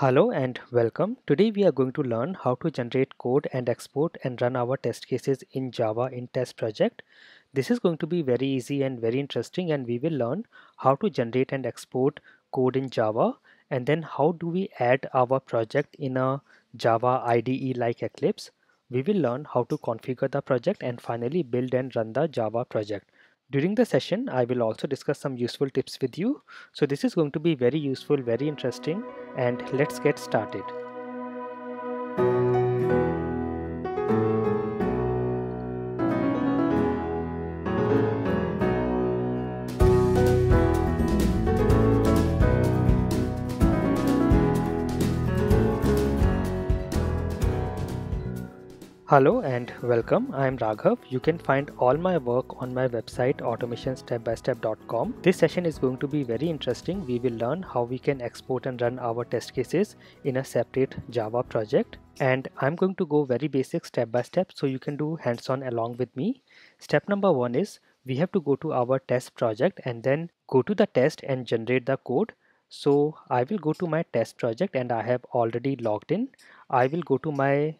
Hello and welcome. Today we are going to learn how to generate code and export and run our test cases in Java in test project. This is going to be very easy and very interesting and we will learn how to generate and export code in Java and then how do we add our project in a Java IDE like Eclipse. We will learn how to configure the project and finally build and run the Java project. During the session, I will also discuss some useful tips with you. So this is going to be very useful, very interesting and let's get started. Hello and welcome. I am Raghav. You can find all my work on my website automationstepbystep.com. This session is going to be very interesting. We will learn how we can export and run our test cases in a separate Java project. And I'm going to go very basic step by step so you can do hands-on along with me. Step number one is we have to go to our test project and then go to the test and generate the code. So I will go to my test project and I have already logged in. I will go to my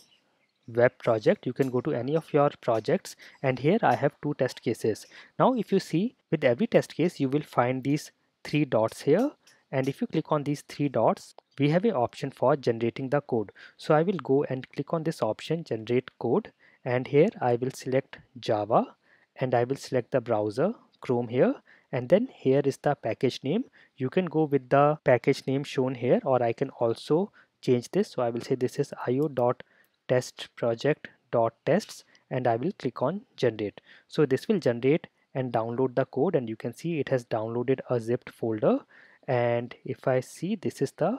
web project you can go to any of your projects and here I have two test cases now if you see with every test case you will find these three dots here and if you click on these three dots we have a option for generating the code so I will go and click on this option generate code and here I will select Java and I will select the browser Chrome here and then here is the package name you can go with the package name shown here or I can also change this so I will say this is io.java test project dot tests and I will click on generate. So this will generate and download the code and you can see it has downloaded a zipped folder and if I see this is the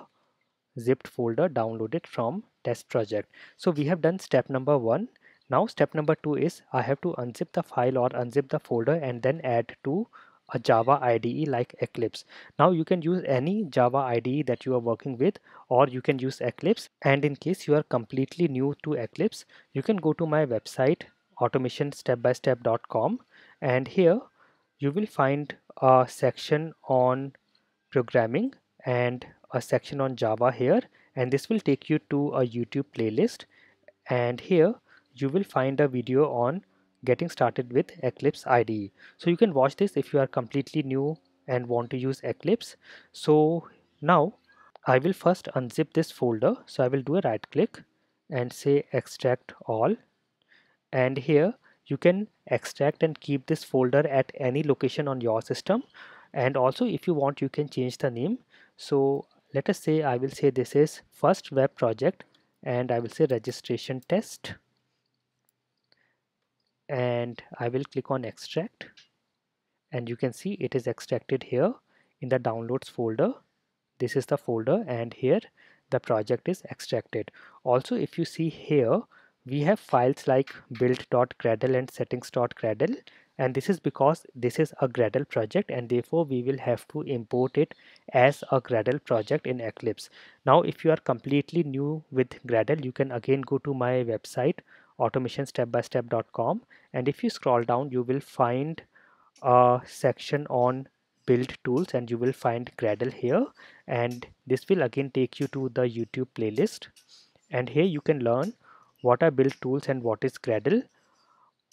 zipped folder downloaded from test project. So we have done step number one. Now step number two is I have to unzip the file or unzip the folder and then add to a Java IDE like Eclipse. Now you can use any Java IDE that you are working with or you can use Eclipse and in case you are completely new to Eclipse you can go to my website automationstepbystep.com and here you will find a section on programming and a section on Java here and this will take you to a YouTube playlist and here you will find a video on getting started with Eclipse IDE. So you can watch this if you are completely new and want to use Eclipse. So now I will first unzip this folder. So I will do a right click and say extract all. And here you can extract and keep this folder at any location on your system. And also if you want, you can change the name. So let us say I will say this is first web project and I will say registration test and I will click on extract and you can see it is extracted here in the downloads folder this is the folder and here the project is extracted also if you see here we have files like build.gradle and settings.gradle and this is because this is a gradle project and therefore we will have to import it as a gradle project in eclipse now if you are completely new with gradle you can again go to my website automationstepbystep.com and if you scroll down you will find a section on build tools and you will find Gradle here and this will again take you to the YouTube playlist and here you can learn what are build tools and what is Gradle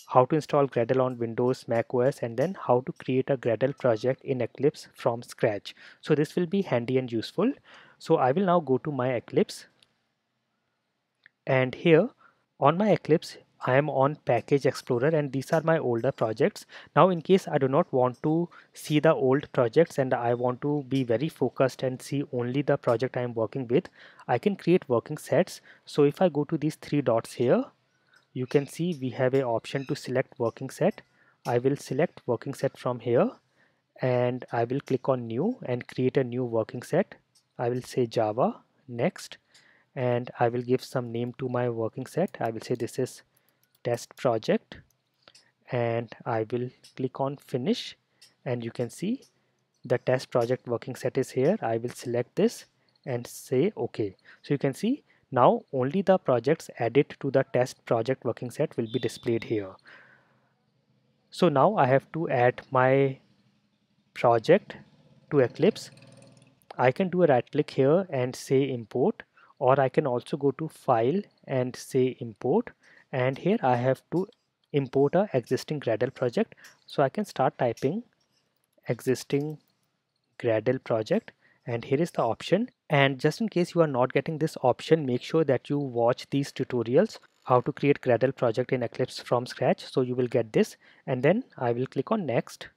how to install Gradle on Windows, Mac OS and then how to create a Gradle project in Eclipse from scratch. So this will be handy and useful. So I will now go to my Eclipse and here on my Eclipse, I am on Package Explorer and these are my older projects. Now in case I do not want to see the old projects and I want to be very focused and see only the project I am working with, I can create working sets. So if I go to these three dots here, you can see we have a option to select working set. I will select working set from here and I will click on new and create a new working set. I will say Java, next and I will give some name to my working set I will say this is test project and I will click on finish and you can see the test project working set is here I will select this and say OK so you can see now only the projects added to the test project working set will be displayed here so now I have to add my project to Eclipse I can do a right click here and say import or I can also go to file and say import and here I have to import a existing Gradle project so I can start typing existing Gradle project and here is the option and just in case you are not getting this option make sure that you watch these tutorials how to create Gradle project in Eclipse from scratch so you will get this and then I will click on next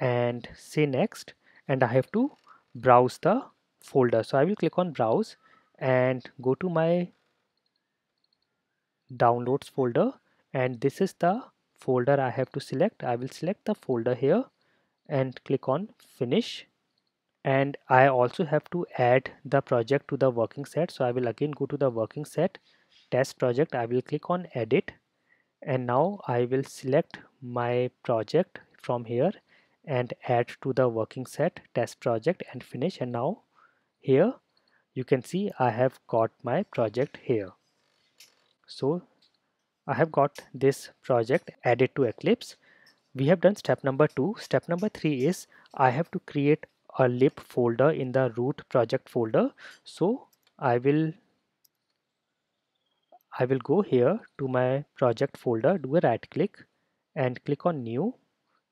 and say next and I have to browse the folder so I will click on browse and go to my downloads folder and this is the folder I have to select I will select the folder here and click on finish and I also have to add the project to the working set so I will again go to the working set test project I will click on edit and now I will select my project from here and add to the working set test project and finish and now here you can see I have got my project here so I have got this project added to Eclipse we have done step number two step number three is I have to create a lib folder in the root project folder so I will I will go here to my project folder do a right click and click on new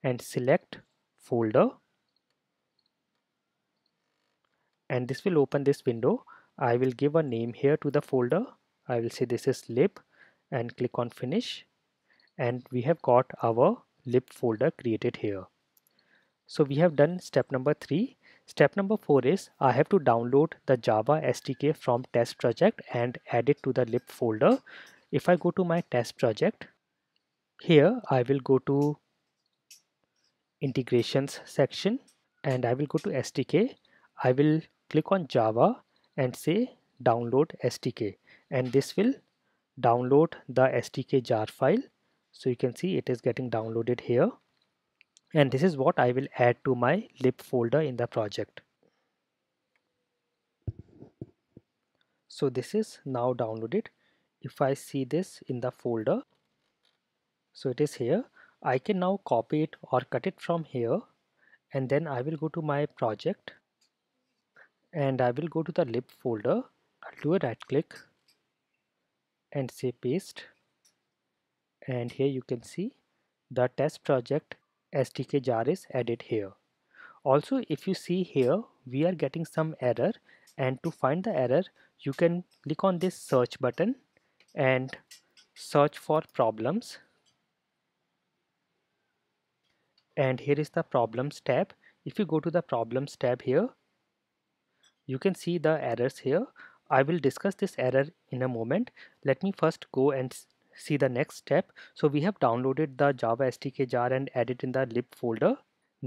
and select folder and this will open this window I will give a name here to the folder I will say this is lib and click on finish and we have got our lib folder created here so we have done step number three step number four is I have to download the Java SDK from test project and add it to the lib folder if I go to my test project here I will go to integrations section and I will go to SDK I will click on Java and say download SDK and this will download the SDK jar file. So you can see it is getting downloaded here and this is what I will add to my lib folder in the project. So this is now downloaded. If I see this in the folder, so it is here. I can now copy it or cut it from here and then I will go to my project and I will go to the lib folder I'll do a right click and say paste and here you can see the test project SDK jar is added here also if you see here we are getting some error and to find the error you can click on this search button and search for problems and here is the problems tab if you go to the problems tab here you can see the errors here I will discuss this error in a moment let me first go and see the next step so we have downloaded the java SDK jar and added in the lib folder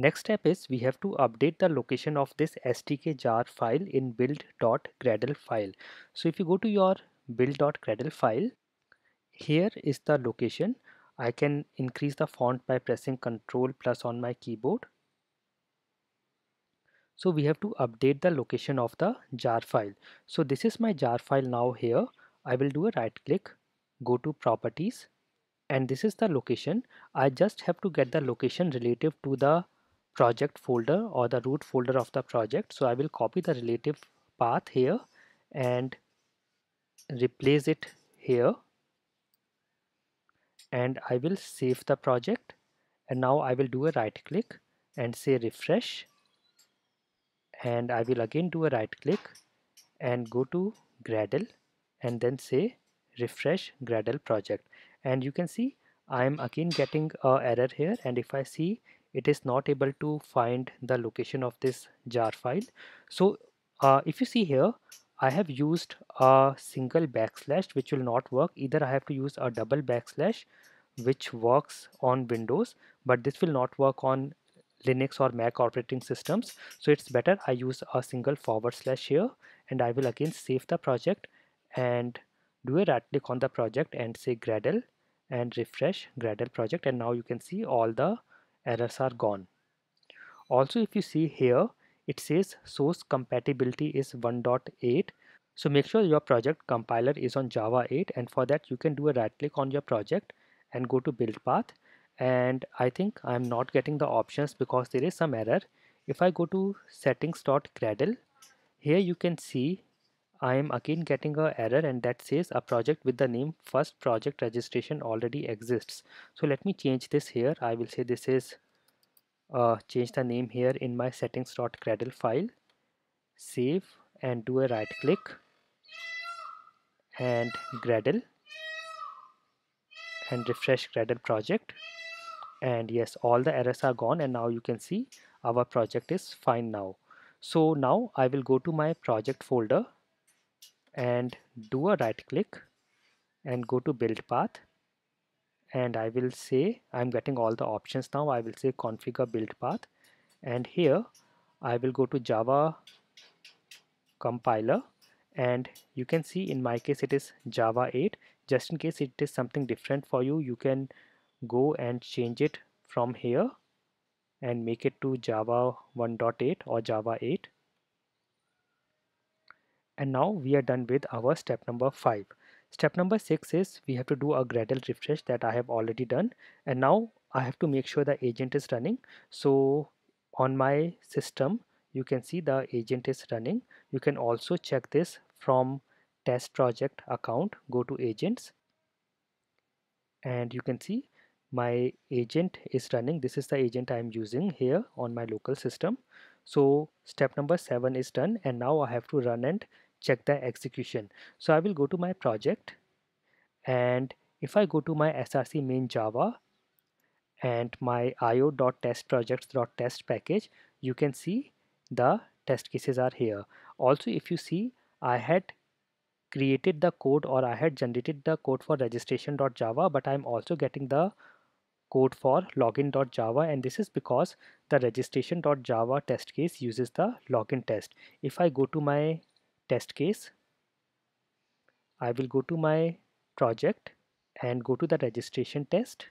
next step is we have to update the location of this SDK jar file in build.gradle file so if you go to your build.gradle file here is the location I can increase the font by pressing ctrl plus on my keyboard so we have to update the location of the jar file so this is my jar file now here I will do a right click go to properties and this is the location I just have to get the location relative to the project folder or the root folder of the project so I will copy the relative path here and replace it here and I will save the project and now I will do a right click and say refresh and I will again do a right click and go to Gradle and then say refresh Gradle project and you can see I'm again getting a error here and if I see it is not able to find the location of this jar file so uh, if you see here I have used a single backslash which will not work either I have to use a double backslash which works on Windows but this will not work on Linux or Mac operating systems. So it's better I use a single forward slash here and I will again save the project and do a right click on the project and say Gradle and refresh Gradle project and now you can see all the errors are gone. Also if you see here it says source compatibility is 1.8 so make sure your project compiler is on Java 8 and for that you can do a right click on your project and go to build path and I think I'm not getting the options because there is some error. If I go to settings.gradle, here you can see I am again getting a error and that says a project with the name first project registration already exists. So let me change this here. I will say this is uh, change the name here in my settings.gradle file, save and do a right click and Gradle and refresh Gradle project and yes all the errors are gone and now you can see our project is fine now so now I will go to my project folder and do a right click and go to build path and I will say I'm getting all the options now I will say configure build path and here I will go to Java compiler and you can see in my case it is Java 8 just in case it is something different for you you can go and change it from here and make it to Java 1.8 or Java 8. And now we are done with our step number 5. Step number 6 is we have to do a Gradle refresh that I have already done and now I have to make sure the agent is running. So on my system you can see the agent is running. You can also check this from test project account go to agents and you can see my agent is running this is the agent I am using here on my local system so step number 7 is done and now I have to run and check the execution so I will go to my project and if I go to my src main java and my io.testprojects.test package you can see the test cases are here also if you see I had created the code or I had generated the code for registration.java but I'm also getting the code for login.java and this is because the registration.java test case uses the login test. If I go to my test case, I will go to my project and go to the registration test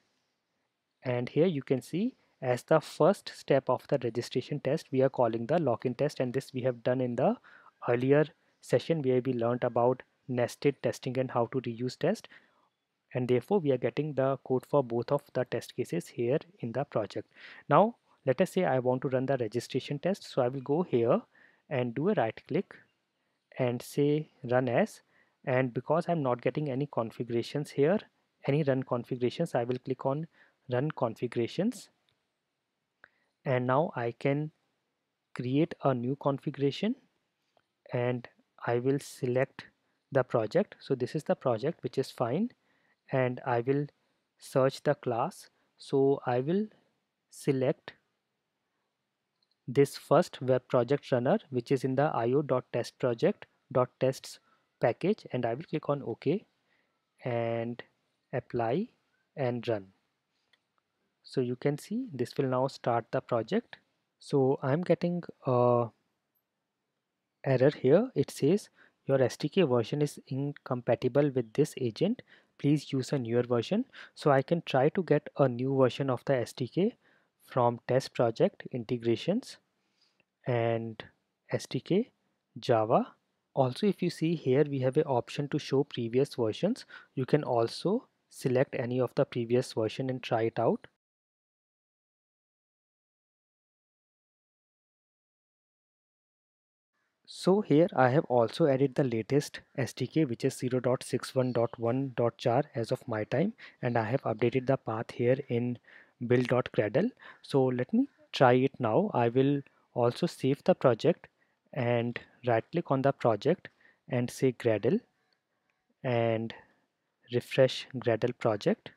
and here you can see as the first step of the registration test we are calling the login test and this we have done in the earlier session where we learned about nested testing and how to reuse test and therefore we are getting the code for both of the test cases here in the project now let us say I want to run the registration test so I will go here and do a right click and say run as and because I'm not getting any configurations here any run configurations I will click on run configurations and now I can create a new configuration and I will select the project so this is the project which is fine and I will search the class so I will select this first web project runner which is in the io.test package and I will click on OK and apply and run. So you can see this will now start the project. So I'm getting a error here. It says your SDK version is incompatible with this agent please use a newer version so I can try to get a new version of the SDK from test project integrations and SDK Java also if you see here we have an option to show previous versions you can also select any of the previous version and try it out So here I have also added the latest SDK which is 0.61.1.char as of my time and I have updated the path here in build.cradle. So let me try it now. I will also save the project and right click on the project and say Gradle and refresh Gradle project.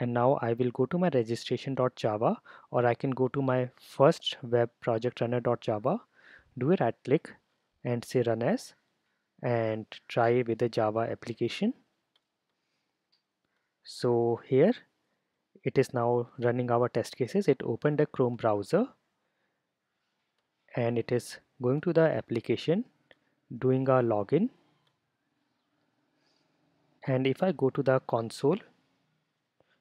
And now I will go to my registration.java or I can go to my first web project runner.java do a right click and say run as and try with the java application so here it is now running our test cases it opened the chrome browser and it is going to the application doing a login and if I go to the console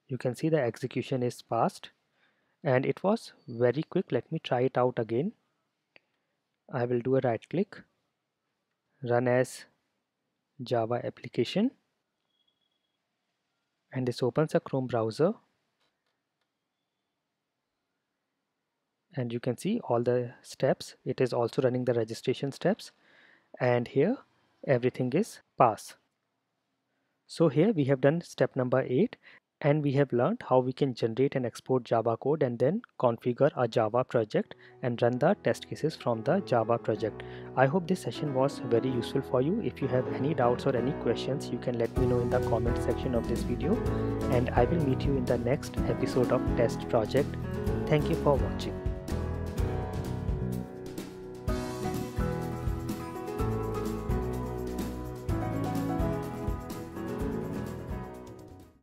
you can see the execution is fast and it was very quick let me try it out again I will do a right click run as Java application and this opens a Chrome browser and you can see all the steps it is also running the registration steps and here everything is pass so here we have done step number 8 and we have learned how we can generate and export Java code and then configure a Java project and run the test cases from the Java project. I hope this session was very useful for you. If you have any doubts or any questions, you can let me know in the comment section of this video and I will meet you in the next episode of Test Project. Thank you for watching.